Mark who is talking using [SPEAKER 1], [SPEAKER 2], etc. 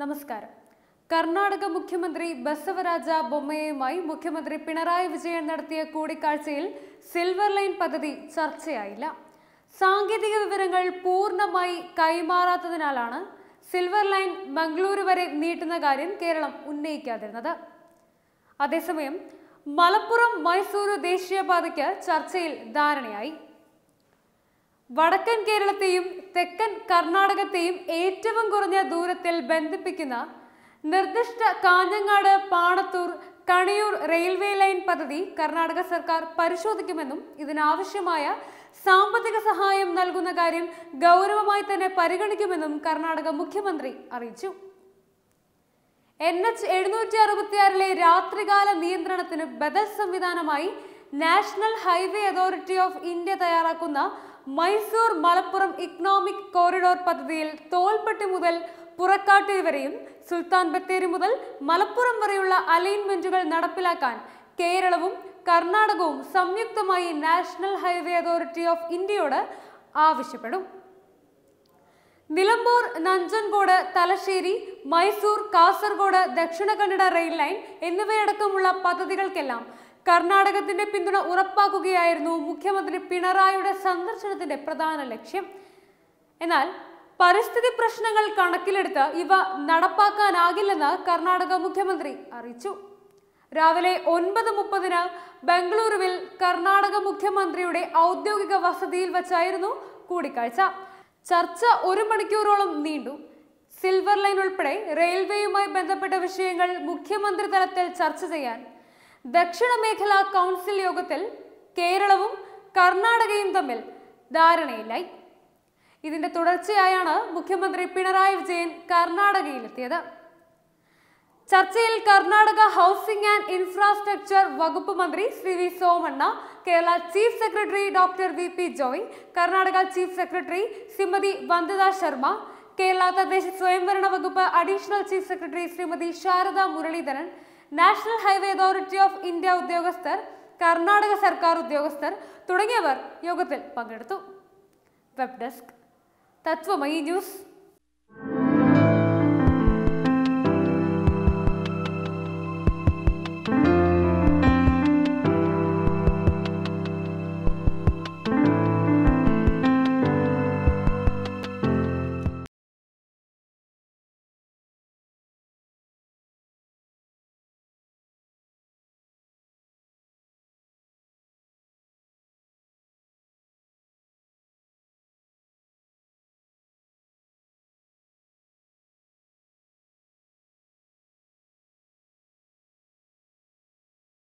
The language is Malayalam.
[SPEAKER 1] നമസ്കാരം കർണാടക മുഖ്യമന്ത്രി ബസവരാജ ബൊമ്മയുമായി മുഖ്യമന്ത്രി പിണറായി വിജയൻ നടത്തിയ കൂടിക്കാഴ്ചയിൽ സിൽവർ ലൈൻ പദ്ധതി ചർച്ചയായില്ല സാങ്കേതിക വിവരങ്ങൾ പൂർണ്ണമായി കൈമാറാത്തതിനാലാണ് സിൽവർ ലൈൻ മംഗളൂരു വരെ നീട്ടുന്ന കാര്യം കേരളം ഉന്നയിക്കാതിരുന്നത് അതേസമയം മലപ്പുറം മൈസൂരു ദേശീയപാതയ്ക്ക് ചർച്ചയിൽ ധാരണയായി വടക്കൻ കേരളത്തെയും തെക്കൻ കർണാടകത്തെയും ഏറ്റവും കുറഞ്ഞ ദൂരത്തിൽ ബന്ധിപ്പിക്കുന്ന നിർദ്ദിഷ്ട കാഞ്ഞങ്ങാട് പാണത്തൂർ കണിയൂർ റെയിൽവേ ലൈൻ പദ്ധതി കർണാടക സർക്കാർ പരിശോധിക്കുമെന്നും ഇതിനാവശ്യമായ സാമ്പത്തിക സഹായം നൽകുന്ന കാര്യം ഗൗരവമായി തന്നെ പരിഗണിക്കുമെന്നും കർണാടക മുഖ്യമന്ത്രി അറിയിച്ചു എൻ എച്ച് എഴുന്നൂറ്റി അറുപത്തിയാറിലെ രാത്രികാല നിയന്ത്രണത്തിന് ബദൽ സംവിധാനമായി national highway authority of India തയ്യാറാക്കുന്ന മൈസൂർ മലപ്പുറം ഇക്കണോമിക് കോറിഡോർ പദ്ധതിയിൽ തോൽപ്പെട്ടി മുതൽ പുറക്കാട്ടി വരെയും സുൽത്താൻ ബത്തേരി മുതൽ മലപ്പുറം വരെയുള്ള അലൈൻമെന്റുകൾ നടപ്പിലാക്കാൻ കേരളവും കർണാടകവും സംയുക്തമായി നാഷണൽ ഹൈവേ അതോറിറ്റി ഓഫ് ഇന്ത്യയോട് ആവശ്യപ്പെടും നിലമ്പൂർ നഞ്ചൻകോട് തലശ്ശേരി മൈസൂർ കാസർഗോഡ് ദക്ഷിണ കന്നഡ റെയിൽ ലൈൻ എന്നിവയടക്കമുള്ള പദ്ധതികൾക്കെല്ലാം കർണാടകത്തിന്റെ പിന്തുണ ഉറപ്പാക്കുകയായിരുന്നു മുഖ്യമന്ത്രി പിണറായിയുടെ സന്ദർശനത്തിന്റെ പ്രധാന ലക്ഷ്യം എന്നാൽ പരിസ്ഥിതി പ്രശ്നങ്ങൾ കണക്കിലെടുത്ത് ഇവ നടപ്പാക്കാനാകില്ലെന്ന് കർണാടക മുഖ്യമന്ത്രി അറിയിച്ചു രാവിലെ ഒൻപത് മുപ്പതിന് ബംഗളൂരുവിൽ കർണാടക മുഖ്യമന്ത്രിയുടെ ഔദ്യോഗിക വസതിയിൽ വച്ചായിരുന്നു കൂടിക്കാഴ്ച ചർച്ച ഒരു മണിക്കൂറോളം നീണ്ടു സിൽവർ ലൈൻ ഉൾപ്പെടെ റെയിൽവേയുമായി ബന്ധപ്പെട്ട വിഷയങ്ങൾ മുഖ്യമന്ത്രി തലത്തിൽ ചർച്ച ചെയ്യാൻ ദക്ഷിണ മേഖലാ കൗൺസിൽ യോഗത്തിൽ കേരളവും കർണാടകയും തമ്മിൽ ധാരണയിലായി ഇതിന്റെ തുടർച്ചയായാണ് മുഖ്യമന്ത്രി പിണറായി വിജയൻ കർണാടകയിലെത്തിയത് ചർച്ചയിൽ കർണാടക ഹൗസിംഗ് ആൻഡ് ഇൻഫ്രാസ്ട്രക്ചർ വകുപ്പ് മന്ത്രി Shri V Somanna Kerala chief secretary doctor V P Joy Karnataka chief secretary Shrimati Vandita Sharma Kerala തദ്ദേശ സ്വയംഭരണ വകുപ്പ് additional chief secretary Shrimati Sarada Muraleedharan national highway authority of India ഉദ്യോഗസ്ഥർ കർണാടക സർക്കാർ ഉദ്യോഗസ്ഥർ തുടങ്ങിയവർ യോഗത്തിൽ പങ്കെടുത്തു വെബ് ഡെസ്ക് തത്വമയി ന്യൂസ്